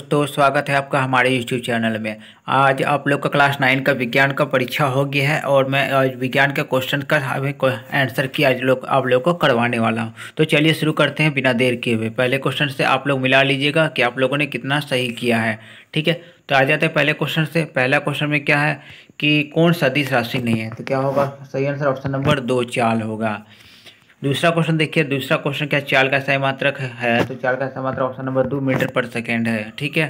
दोस्तों स्वागत है आपका हमारे YouTube चैनल में आज आप लोग का क्लास नाइन का विज्ञान का परीक्षा हो गया है और मैं आज विज्ञान के क्वेश्चन का अभी आंसर की आज लोग आप लोग को करवाने वाला हूँ तो चलिए शुरू करते हैं बिना देर किए हुए पहले क्वेश्चन से आप लोग मिला लीजिएगा कि आप लोगों ने कितना सही किया है ठीक है तो आ जाते हैं पहले क्वेश्चन से पहला क्वेश्चन में क्या है कि कौन सदिश राशि नहीं है तो क्या होगा सही आंसर ऑप्शन नंबर दो चाल होगा दूसरा क्वेश्चन देखिए दूसरा क्वेश्चन क्या चाल का सही मात्रक है तो चाल का सही मात्रक ऑप्शन नंबर दो मीटर पर सेकेंड है ठीक है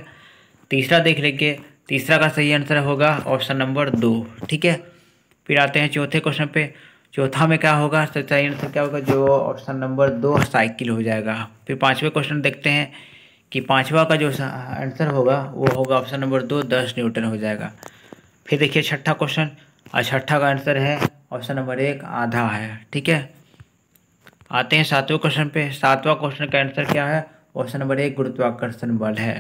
तीसरा देख लेंगे तीसरा का सही आंसर होगा ऑप्शन नंबर दो ठीक है फिर आते हैं चौथे क्वेश्चन पे चौथा में क्या होगा तो सही आंसर क्या होगा जो ऑप्शन नंबर दो साइकिल हो जाएगा फिर पाँचवें क्वेश्चन देखते हैं कि पाँचवा का जो आंसर होगा वो होगा ऑप्शन नंबर दो दस न्यूटन हो जाएगा फिर देखिए छठा क्वेश्चन और छठा का आंसर है ऑप्शन नंबर एक आधा है ठीक है आते हैं सातवें क्वेश्चन पे सातवां क्वेश्चन का आंसर क्या है क्वेश्चन नंबर एक गुरुत्वाकर्षण बल है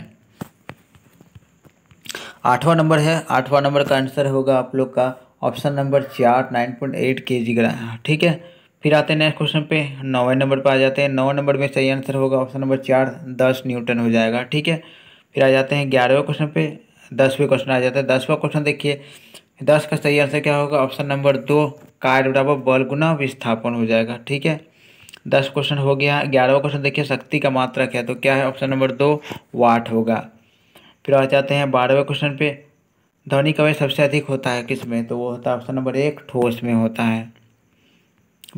आठवां नंबर है आठवां नंबर का आंसर होगा आप लोग का ऑप्शन नंबर चार nine point eight K G ग्राम ठीक है फिर आते हैं नेक्स्ट क्वेश्चन पे नौवें नंबर पर आ जाते हैं नौवें नंबर में सही आंसर होगा ऑप्शन नंबर चार दस न्यूटन हो जाएगा ठीक है फिर आ जाते हैं ग्यारहवें क्वेश्चन पे दसवें क्वेश्चन आ जाता है दसवां क्वेश्चन देखिए दस का सही आंसर क्या होगा ऑप्शन नंबर दो कार्य बराबर बल गुना विस्थापन हो जाएगा ठीक है दस क्वेश्चन हो गया ग्यारहवा क्वेश्चन देखिए शक्ति का मात्रक है तो क्या है ऑप्शन नंबर दो वाट होगा फिर आ जाते हैं बारहवें क्वेश्चन पे ध्वनि का वेग सबसे अधिक होता है किस में तो वो होता है ऑप्शन नंबर एक ठोस में होता है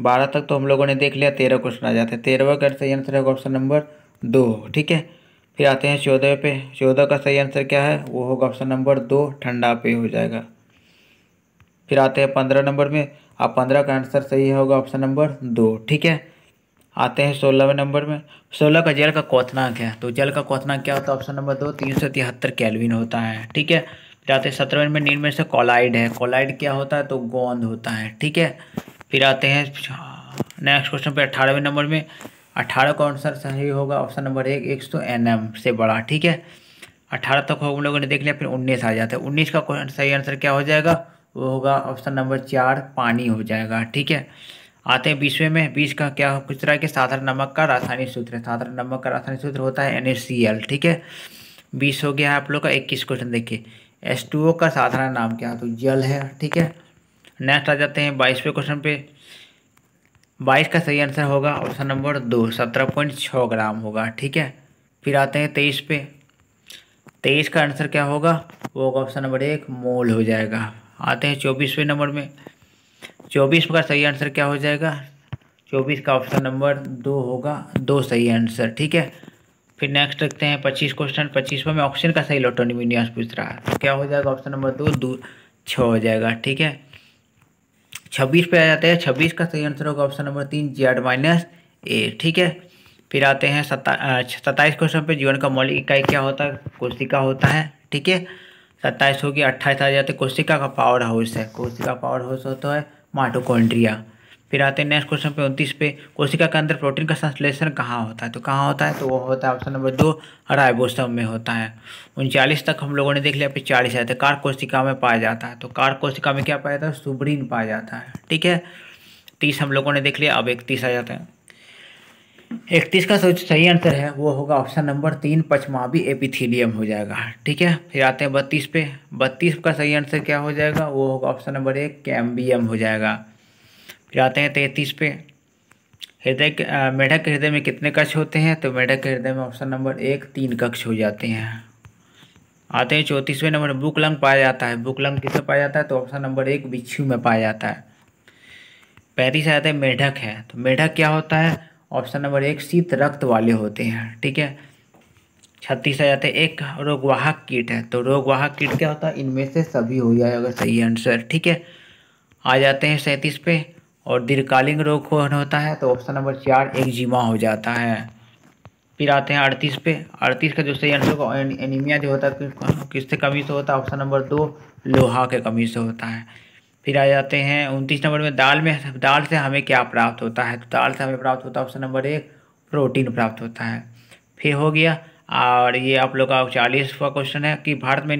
बारह तक तो हम लोगों ने देख लिया तेरह क्वेश्चन आ जाते हैं तेरहवा का सही आंसर होगा ऑप्शन नंबर दो ठीक है फिर आते हैं चौदह पे चौदह का सही आंसर क्या है वो होगा ऑप्शन नंबर दो ठंडा पे हो जाएगा फिर आते हैं पंद्रह नंबर में आप पंद्रह का आंसर सही होगा ऑप्शन नंबर दो ठीक है आते हैं सोलहवें नंबर में सोलह का जल का कोथनाक है तो जल का कोथनाक क्या होता है ऑप्शन नंबर दो तीन सौ तिहत्तर कैलविन होता है ठीक है फिर आते हैं सत्रहवें में में से कॉलाइड है कोलाइड क्या होता है तो गोंद होता है ठीक है फिर आते हैं नेक्स्ट क्वेश्चन पर अठारहवें नंबर में अठारह का आंसर सही होगा ऑप्शन नंबर एक एक सौ एन एम से बड़ा ठीक है अठारह तक हम लोगों ने देख लिया फिर उन्नीस आ जाता है उन्नीस का सही आंसर क्या हो जाएगा वो होगा ऑप्शन नंबर चार पानी हो जाएगा ठीक है आते हैं बीसवें में बीस का क्या किस तरह के साधारण नमक का रासायनिक सूत्र है साधारण नमक का रासायनिक सूत्र होता है एन ठीक है बीस हो गया है आप लोग का इक्कीस क्वेश्चन देखिए एस टू ओ का साधारण नाम क्या है तो जल है ठीक है नेक्स्ट आ जाते हैं बाईसवें क्वेश्चन पे बाईस का सही आंसर होगा ऑप्शन नंबर दो सत्रह पॉइंट छः ग्राम होगा ठीक है फिर आते हैं तेईस पे तेईस का आंसर क्या होगा वो होगा ऑप्शन नंबर एक मोल हो जाएगा आते हैं चौबीसवें नंबर में चौबीस का सही आंसर क्या हो जाएगा चौबीस का ऑप्शन नंबर दो होगा दो सही आंसर ठीक है फिर नेक्स्ट रखते हैं पच्चीस क्वेश्चन पच्चीसवा में ऑक्सीजन का सही लोटोनिमिनियस पूछ रहा है तो क्या हो जाएगा ऑप्शन नंबर दो दो छः हो जाएगा ठीक है छब्बीस पे आ जाते हैं छब्बीस का सही आंसर होगा ऑप्शन नंबर तीन जी आर माइनस ए ठीक है फिर आते हैं सत्ता सत्ताईस क्वेश्चन पे जीवन का मौलिक इकाई क्या होता है कोशिका होता है ठीक है सत्ताईस होगी अट्ठाईस आ जाते कोशिका का पावर हाउस है कोशिका पावर हाउस होता है माटोकोन्ड्रिया फिर आते हैं नेक्स्ट क्वेश्चन पे उनतीस पे कोशिका के अंदर प्रोटीन का संश्लेषण कहाँ होता है तो कहाँ होता है तो वो होता है ऑप्शन नंबर दो राइबोसोम में होता है उनचालीस तक हम लोगों ने देख लिया फिर चालीस आते हैं कार कोशिका में पाया जाता है तो कार कोशिका में क्या पाया जाता है सुब्रीन पाया जाता है ठीक है तीस हम लोगों ने देख लिया अब इकतीस आ जाता है इकतीस का सही आंसर है वो होगा ऑप्शन नंबर तीन पचमावी एपिथीलियम हो जाएगा ठीक है फिर आते हैं बत्तीस पे बत्तीस का सही आंसर क्या हो जाएगा वो होगा ऑप्शन नंबर एक कैम्बियम हो जाएगा फिर आते हैं तैंतीस पे हृदय मेढक के हृदय में कितने कक्ष होते हैं तो मेढक के हृदय में ऑप्शन नंबर एक तीन कक्ष हो जाते हैं आते हैं चौंतीसवें नंबर बुकलंग पाया जाता है बुकलंग किसमें पाया जाता है तो ऑप्शन नंबर एक बिच्छू में पाया जाता है पैंतीस आते हैं मेढक है तो मेढक क्या होता है ऑप्शन नंबर एक शीत रक्त वाले होते हैं ठीक है छत्तीस आ जाते हैं एक रोगवाहक कीट है तो रोगवाहक कीट क्या होता है इनमें से सभी हो जाएगा सही आंसर ठीक है आ जाते हैं सैंतीस पे और दीर्घकालीन रोग कौन होता है तो ऑप्शन नंबर चार एक जीमा हो जाता है फिर आते हैं अड़तीस पे अड़तीस का जो सही आंसर होगा एनीमिया जो होता है किससे कमी से होता है ऑप्शन नंबर दो लोहा के कमी से होता है फिर आ जाते हैं उनतीस नंबर में दाल में दाल से हमें क्या प्राप्त होता है तो दाल से हमें प्राप्त होता है ऑप्शन नंबर एक प्रोटीन प्राप्त होता है फिर हो गया और ये आप लोग का चालीसवा क्वेश्चन है कि भारत में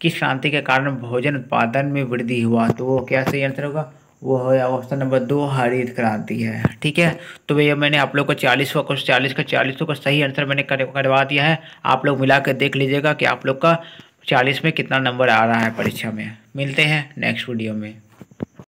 किस क्रांति के कारण भोजन उत्पादन में वृद्धि हुआ तो वो क्या सही आंसर होगा वो हो गया ऑप्शन नंबर दो हरित क्रांति है ठीक है तो भैया मैंने आप लोग को चालीसवा क्वेश्चन चालीस का चालीसों का सही आंसर मैंने करवा दिया है आप लोग मिला कर देख लीजिएगा कि आप लोग का चालीस में कितना नंबर आ रहा है परीक्षा में मिलते हैं नेक्स्ट वीडियो में